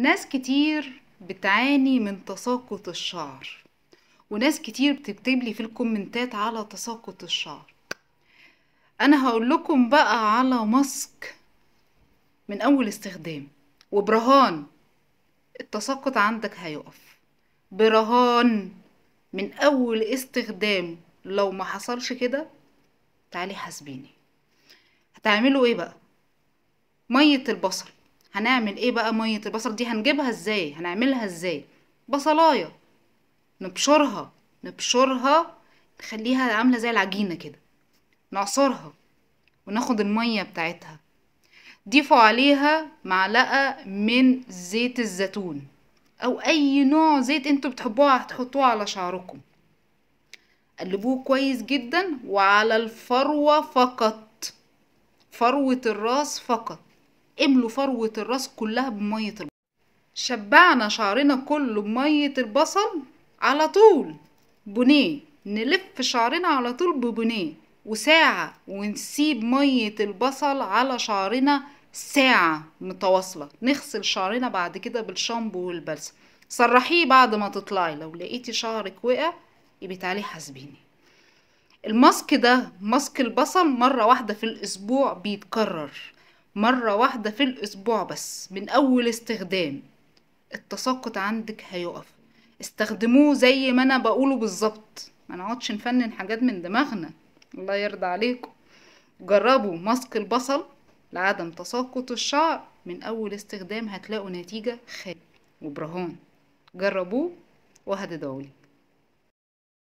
ناس كتير بتعاني من تساقط الشعر وناس كتير بتكتب لي في الكومنتات على تساقط الشعر انا هقول لكم بقى على ماسك من اول استخدام وبرهان التساقط عندك هيقف برهان من اول استخدام لو ما حصلش كده تعالي حاسبيني هتعملوا ايه بقى ميه البصل هنعمل ايه بقى ميه البصل دي هنجيبها ازاي هنعملها ازاي بصلايه نبشرها نبشرها نخليها عامله زي العجينه كده نعصرها وناخد الميه بتاعتها ضيفوا عليها معلقه من زيت الزيتون او اي نوع زيت انتوا بتحبوه هتحطوه على شعركم قلبوه كويس جدا وعلى الفروه فقط فروه الراس فقط املوا فروة الراس كلها بمية البصل شبعنا شعرنا كله بمية البصل على طول بنيه نلف شعرنا على طول ببنيه وساعة ونسيب مية البصل على شعرنا ساعة متواصلة نغسل شعرنا بعد كده بالشامبو والبلسم صرحيه بعد ما تطلعي لو لقيتي شعرك وقع يبقى تعالي حاسبيني الماسك ده ماسك البصل مرة واحدة في الأسبوع بيتكرر مرة واحدة في الأسبوع بس من أول استخدام التساقط عندك هيقف استخدموه زي ما أنا بقوله بالظبط ما نقعدش نفنن حاجات من دماغنا الله يرضى عليكم جربوا ماسك البصل لعدم تساقط الشعر من أول استخدام هتلاقوا نتيجة خالية وبرهان جربوه وهتدعولي